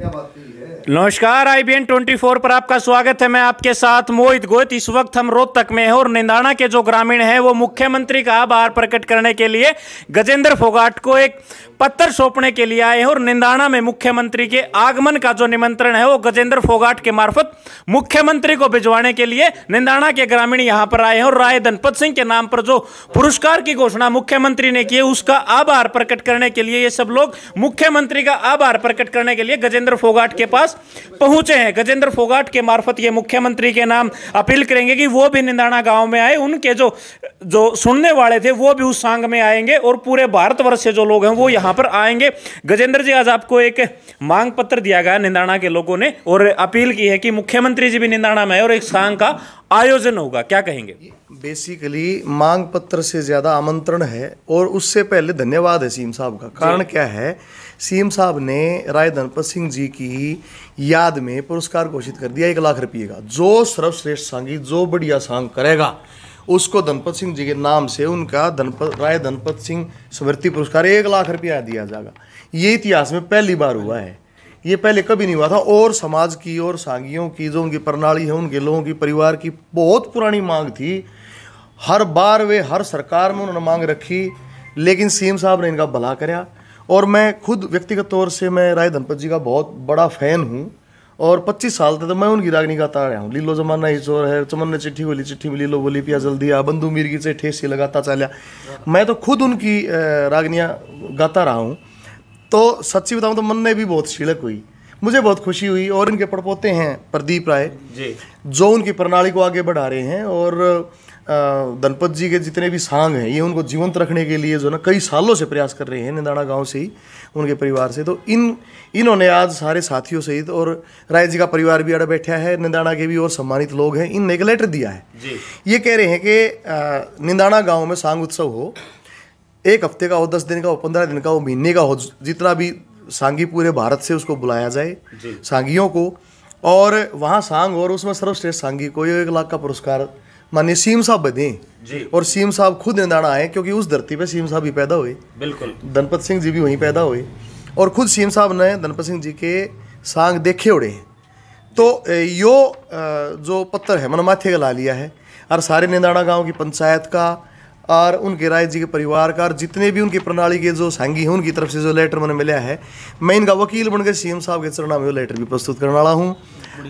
नमस्कार आई B twenty four पर आपका स्वागत है मैं आपके साथ मोहित गोयत इस वक्त हम रोहतक में हैं और निंदाना के जो ग्रामीण हैं वो मुख्यमंत्री का आभार प्रकट करने के लिए गजेंद्र फोगाट को एक पत्थर सौंपने के लिए आए हैं और निंदाना में मुख्यमंत्री के आगमन का जो निमंत्रण है वो गजेंद्र फोगाट के मार्फत मुख्यमंत्री को भिजवाने के लिए निंदाणा के ग्रामीण यहाँ पर आए हैं और राय दनपत सिंह के नाम पर जो पुरस्कार की घोषणा मुख्यमंत्री ने की उसका आभार प्रकट करने के लिए ये सब लोग मुख्यमंत्री का आभार प्रकट करने के लिए गजेंद्र गजेंद्र फोगाट के पास पहुंचे हैं गजेंद्र फोगाट के मार्फत ये मुख्यमंत्री के नाम अपील करेंगे कि वो भी निंदाणा गांव में आए उनके जो जो सुनने वाले थे वो भी उस सांग में आएंगे और पूरे भारतवर्ष से जो लोग हैं वो यहाँ पर आएंगे गजेंद्र जी आज आपको एक मांग पत्र दिया गया निंदाणा के लोगों ने और अपील की है कि मुख्यमंत्री जी भी निंदाणा में आए और एक सांग का आयोजन होगा क्या कहेंगे बेसिकली मांग पत्र से ज़्यादा आमंत्रण है और उससे पहले धन्यवाद है सीएम साहब का कारण क्या है सीएम साहब ने राय धनपत सिंह जी की याद में पुरस्कार घोषित कर दिया एक लाख रुपये का जो सर्वश्रेष्ठ सांगीत जो बढ़िया सांग करेगा उसको धनपत सिंह जी के नाम से उनका धनपत राय धनपत सिंह स्मृति पुरस्कार एक लाख रुपया दिया जाएगा ये इतिहास में पहली बार हुआ है ये पहले कभी नहीं हुआ था और समाज की और सांगियों की जो उनकी प्रणाली है उनके लोगों की परिवार की बहुत पुरानी मांग थी हर बार वे हर सरकार में उन्होंने मांग रखी लेकिन सीएम साहब ने इनका भला कराया और मैं खुद व्यक्तिगत तौर से मैं राय धनपत जी का बहुत बड़ा फ़ैन हूँ और 25 साल तक तो मैं उनकी रागनी का रहा हूँ लीलो जमाना ही चोर है चमन ने चिट्ठी बोली चिट्ठी में लीलो बोली पिया जल्दी आ बंधु मीरगी से ठेस लगाता चलिया मैं तो खुद उनकी रागनियाँ गाता रहा हूँ तो सच्ची बताऊँ तो मन ने भी बहुत शिलक हुई मुझे बहुत खुशी हुई और इनके पड़पोते हैं प्रदीप राय जो उनकी प्रणाली को आगे बढ़ा रहे हैं और दनपत जी के जितने भी सांग हैं ये उनको जीवंत रखने के लिए जो ना कई सालों से प्रयास कर रहे हैं निंदाणा गांव से ही उनके परिवार से तो इन इन्होंने आज सारे साथियों सहित और राय जी का परिवार भी अड़ा बैठा है निंदाणा के भी और सम्मानित लोग हैं इन एक लेटर दिया है ये कह रहे हैं कि निंदाणा गाँव में सांग उत्सव हो एक हफ्ते का हो दस दिन का हो पंद्रह दिन का हो महीने का हो जितना भी सांगी पूरे भारत से उसको बुलाया जाए सांगियों को और वहाँ सांग और उसमें सर्वश्रेष्ठ सांगी को एक लाख का पुरस्कार माननीय सीम साहब दें और सीम साहब खुद निंदाणा आए क्योंकि उस धरती पर सीम साहब भी पैदा हुए बिल्कुल धनपत सिंह जी भी वहीं पैदा हुए और खुद सीम साहब ने धनपत सिंह जी के सांग देखे उड़े तो यो जो पत्थर है मन माथे का ला लिया है और सारे निंदाणा गाँव की पंचायत का और उनके राय जी के परिवार का और जितने भी उनकी प्रणाली के जो संगी हैं उनकी तरफ से जो लेटर मैंने मिला है मैं इनका वकील बनकर सीएम साहब के चरणा में वो लेटर भी प्रस्तुत करने वाला हूँ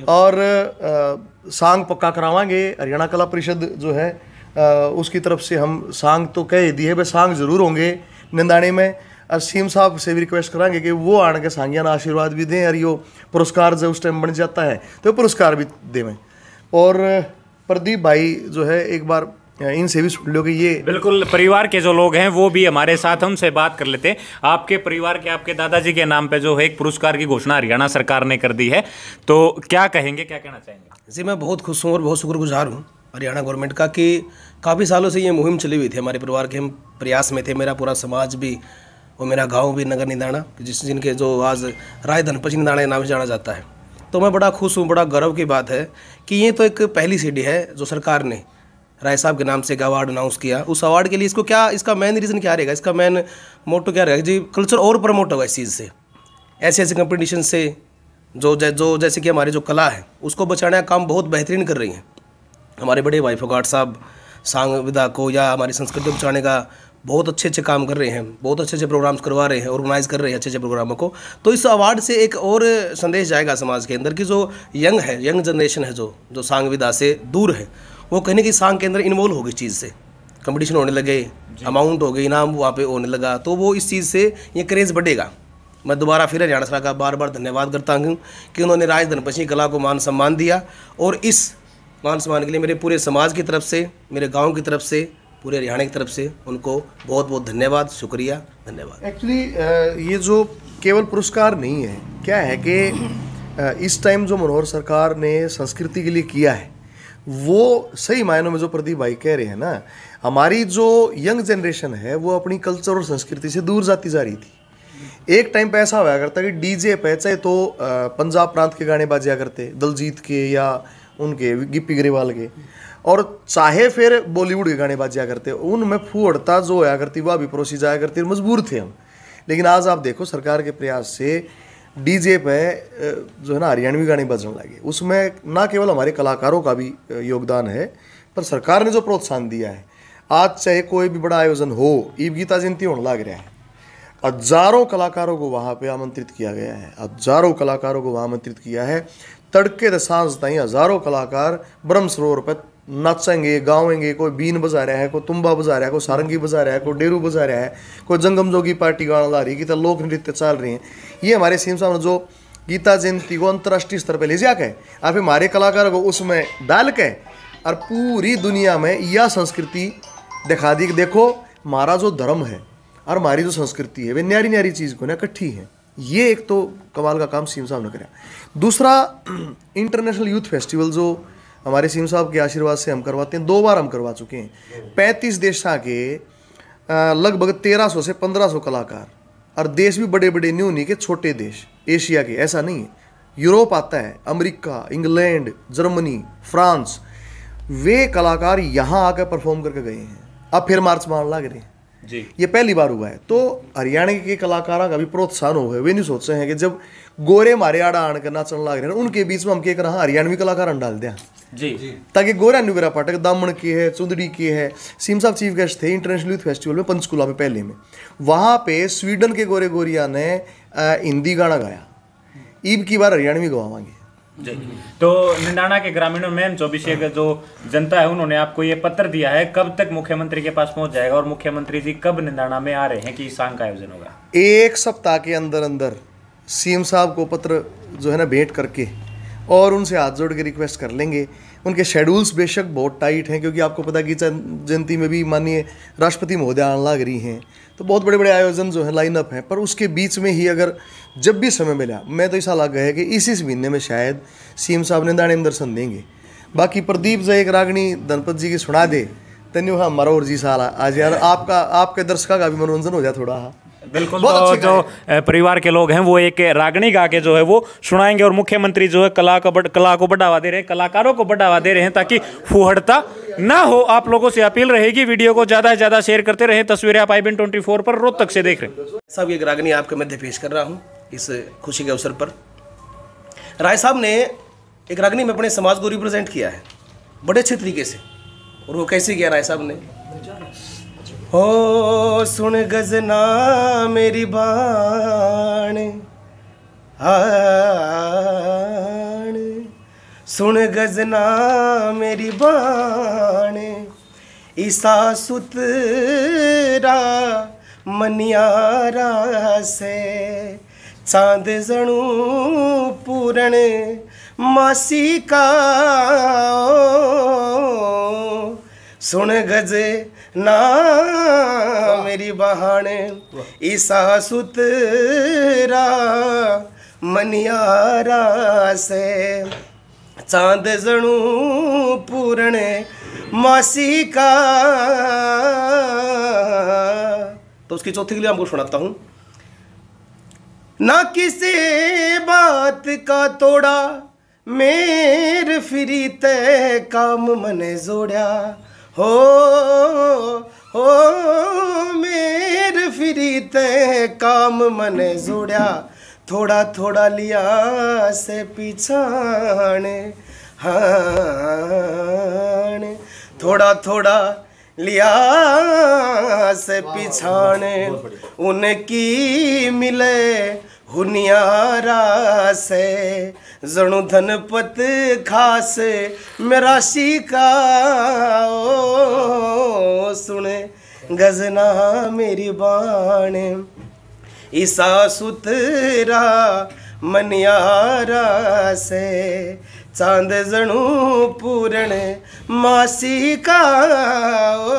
और आ, सांग पक्का करावाएंगे हरियाणा कला परिषद जो है आ, उसकी तरफ से हम सांग तो कह दी है भाई सांग जरूर होंगे निंदाने में और सीएम साहब से भी रिक्वेस्ट कराएंगे कि वो आने के सांगियान आशीर्वाद भी दें और यो पुरस्कार जब उस टाइम बन जाता है तो पुरस्कार भी देवें और प्रदीप भाई जो है एक बार से भी सुन लो कि ये बिल्कुल परिवार के जो लोग हैं वो भी हमारे साथ हमसे बात कर लेते हैं आपके परिवार के आपके दादाजी के नाम पे जो है एक पुरस्कार की घोषणा हरियाणा सरकार ने कर दी है तो क्या कहेंगे क्या कहना चाहेंगे जी मैं बहुत खुश हूँ और बहुत शुक्रगुजार हूँ हरियाणा गवर्नमेंट का कि काफ़ी सालों से ये मुहिम चली हुई थी हमारे परिवार के हम प्रयास में थे मेरा पूरा समाज भी और मेरा गाँव भी नगर निदाना जिस जिनके जो आज राय धनपच निदाना के नाम से जाना जाता है तो मैं बड़ा खुश हूँ बड़ा गर्व की बात है कि ये तो एक पहली सीढ़ी है जो सरकार ने राय साहब के नाम से एक अवार्ड अनाउंस किया उस अवार्ड के लिए इसको क्या इसका मेन रीज़न क्या रहेगा इसका मेन मोटो क्या रहेगा जी कल्चर और प्रमोट होगा इस चीज़ से ऐसे ऐसे कंपटीशन से जो जै, जो जैसे कि हमारी जो कला है उसको बचाने का काम बहुत बेहतरीन कर रही हैं हमारे बड़े भाई फोगाट साहब सांग विदा को या हमारी संस्कृति को बचाने का बहुत अच्छे अच्छे काम कर रहे हैं बहुत अच्छे अच्छे प्रोग्राम्स करवा रहे हैं ऑर्गेनाइज कर रहे हैं अच्छे अच्छे प्रोग्रामों को तो इस अवार्ड से एक और संदेश जाएगा समाज के अंदर कि जो यंग है यंग जनरेशन है जो जो सांग विदा से दूर है वो कहने की सांग के अंदर इन्वॉल्व हो गई चीज़ से कंपटीशन होने लगे अमाउंट हो गए इनाम वहाँ पे होने लगा तो वो इस चीज़ से ये क्रेज़ बढ़ेगा मैं दोबारा फिर हरियाणा सरकार का बार बार धन्यवाद करता हूँ कि उन्होंने राज धनपशी कला को मान सम्मान दिया और इस मान सम्मान के लिए मेरे पूरे समाज की तरफ से मेरे गाँव की तरफ से पूरे हरियाणा की तरफ से उनको बहुत बहुत धन्यवाद शुक्रिया धन्यवाद एक्चुअली ये जो केवल पुरस्कार नहीं है क्या है कि इस टाइम जो मनोहर सरकार ने संस्कृति के लिए किया है वो सही मायनों में जो प्रदीप भाई कह रहे हैं ना हमारी जो यंग जनरेशन है वो अपनी कल्चर और संस्कृति से दूर जाती जा रही थी एक टाइम पे ऐसा हुआ करता कि डीजे पे चाहे तो पंजाब प्रांत के गाने बाजिया करते दलजीत के या उनके गिप्पी ग्रेवाल के और चाहे फिर बॉलीवुड के गाने बाजिया करते उनमें फूहड़ता जो होया करती वह भी परोसी जाया करती मजबूर थे हम लेकिन आज आप देखो सरकार के प्रयास से डीजे पे जो है ना हरियाणवी गाने बजने लगे उसमें ना केवल हमारे कलाकारों का भी योगदान है पर सरकार ने जो प्रोत्साहन दिया है आज चाहे कोई भी बड़ा आयोजन हो ईब गीता जयंती होने लग रहा है हजारों कलाकारों को वहाँ पे आमंत्रित किया गया है हजारों कलाकारों को वहाँ आमंत्रित किया है तड़के दसांस तई हजारों कलाकार ब्रह्म सरोवर पर नाचेंगे गावेंगे कोई बीन बजा रहा है कोई तुम्बा बजा रहा है कोई सारंगी बजा रहा है कोई डेरू बजा रहा है कोई जंगम जोगी पार्टी गाना ला रही है कि लोक नृत्य चल रही हैं ये हमारे सीम साहब जो गीता जयंती को अंतर्राष्ट्रीय स्तर पर ले जाके आप हमारे कलाकार को उसमें डाल के और पूरी दुनिया में यह संस्कृति दिखा दी कि देखो हमारा जो धर्म है और हमारी जो संस्कृति है वे न्यारी न्यारी चीज़ को ना इकट्ठी है ये एक तो कमाल का काम सीम साहब ने कराया दूसरा इंटरनेशनल यूथ फेस्टिवल जो हमारे सिंह साहब के आशीर्वाद से हम करवाते हैं दो बार हम करवा चुके हैं पैंतीस देशा के लगभग तेरह सौ से पंद्रह सौ कलाकार और देश भी बड़े बड़े न्यू नहीं के छोटे देश एशिया के ऐसा नहीं है यूरोप आता है अमेरिका इंग्लैंड जर्मनी फ्रांस वे कलाकार यहाँ आकर परफॉर्म करके गए हैं अब फिर मार्च मार लग रहे हैं जी ये पहली बार हुआ है तो हरियाणा के कलाकारों का भी प्रोत्साहन हो गए वे नहीं सोच रहे हैं कि जब गोरे मारे आड़ा आण के नाचन लग रहे हैं उनके बीच में हम क्या रहा हरियाणवी कलाकार डाल दिया जी ताकि गोरा नुगरा पाठक दामन के है चुंदड़ी के है सिम्स साहब चीफ गेस्ट थे इंटरनेशनल यूथ फेस्टिवल में पंचकुला में पहले में वहाँ पे स्वीडन के गोरे गोरिया ने हिंदी गाना गाया ईब की बार हरियाणवी गवावांगे तो निंदाना के ग्रामीणों में चौबीस एक जो जनता है उन्होंने आपको ये पत्र दिया है कब तक मुख्यमंत्री के पास पहुंच जाएगा और मुख्यमंत्री जी कब निंदाना में आ रहे हैं कि इस सांग का आयोजन होगा एक सप्ताह के अंदर अंदर सीएम साहब को पत्र जो है ना भेंट करके और उनसे हाथ जोड़ के रिक्वेस्ट कर लेंगे उनके शेड्यूल्स बेशक बहुत टाइट हैं क्योंकि आपको पता कि जयंती में भी माननीय राष्ट्रपति महोदय आन रही हैं तो बहुत बड़े बड़े आयोजन जो हैं लाइनअप हैं पर उसके बीच में ही अगर जब भी समय मिला मैं तो ऐसा लग गया है कि इसी महीने में शायद सी साहब ने दाणे दर्शन देंगे बाकी प्रदीप जय एक रागणी दनपत जी की सुना दे तन्यू हाँ मरो और जी सारा आज यार आपका आपके दर्शका का भी मनोरंजन हो जाए थोड़ा हाँ बिल्कुल तो जो परिवार के लोग हैं वो एक रागणी गा के जो है वो सुनाएंगे और मुख्यमंत्री जो है कला का बड़, कला को बढ़ावा दे रहे हैं कलाकारों को बढ़ावा दे रहे हैं ताकि फुहड़ता ना हो आप लोगों से अपील रहेगी वीडियो को ज़्यादा से ज़्यादा शेयर करते रहे तस्वीरें आप आई बिन ट्वेंटी पर रोज तक से देख रहे सब एक रागनी आपके मध्य पेश कर रहा हूँ इस खुशी के अवसर पर राय साहब ने एक रागनी में अपने समाज को रिप्रेजेंट किया है बड़े अच्छे तरीके से और वो कैसे किया राय साहब ने ओ सुन गजना मेरी बाण आण सुन गजना मेरी बाण ईसा सुतरा मनियारा से चांद जणू पूरण मासी का सुन गज ना मेरी बहाने ईसा सुतरा मनियारा से चांद जणू पूरण मासी का तो उसकी चौथी के लिए आपको सुनाता हूँ ना किसी बात का तोड़ा मेर फिरी ते काम मने जोड़ा हो हो मेर फिरी ते काम मने जोड़ा थोड़ा थोड़ा लिया से पिछाण हाँ थोड़ा थोड़ा लिया से पिछाण उनकी मिले हुनियारा से जणु धनपत खास मेरा शिका ओ सुने गजना मेरी बाण ईसा सुतरा मनियारा से ਚਾਂਦ ਜਣੂ ਪੂਰਣ ਮਾਸੀ ਕਾ ਓ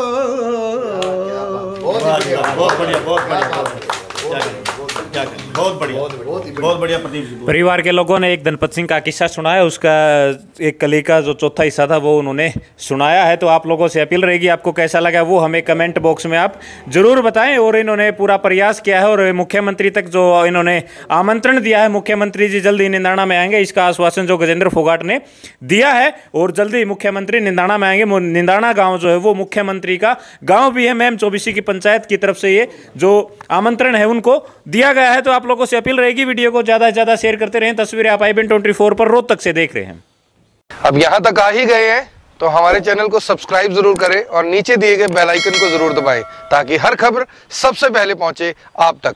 ਬਹੁਤ ਵਧੀਆ ਬਹੁਤ ਵਧੀਆ ਬਹੁਤ ਵਧੀਆ ਜਾਗ ਜਾਗ बहुत बढ़िया बहुत बढ़िया प्रदीप जी परिवार के लोगों ने एक दनपत सिंह का किस्सा सुनाया उसका एक कली का जो चौथा हिस्सा था वो उन्होंने सुनाया है तो आप लोगों से अपील रहेगी आपको कैसा लगा वो हमें कमेंट बॉक्स में आप जरूर बताएं और इन्होंने पूरा प्रयास किया है और मुख्यमंत्री तक जो इन्होंने आमंत्रण दिया है मुख्यमंत्री जी जल्दी निंदाणा में आएंगे इसका आश्वासन जो गजेंद्र फोगाट ने दिया है और जल्दी मुख्यमंत्री निंदाणा में आएंगे निंदाणा गाँव जो है वो मुख्यमंत्री का गाँव भी है मैम चौबीसी की पंचायत की तरफ से ये जो आमंत्रण है उनको दिया गया है तो आप आप लोगों से अपील रहेगी वीडियो को ज़्यादा से ज़्यादा शेयर करते रहें तस्वीरें आप आई बिन ट्वेंटी पर रोज तक से देख रहे हैं अब यहाँ तक आ ही गए हैं तो हमारे चैनल को सब्सक्राइब जरूर करें और नीचे दिए गए बेल आइकन को जरूर दबाएं ताकि हर खबर सबसे पहले पहुंचे आप तक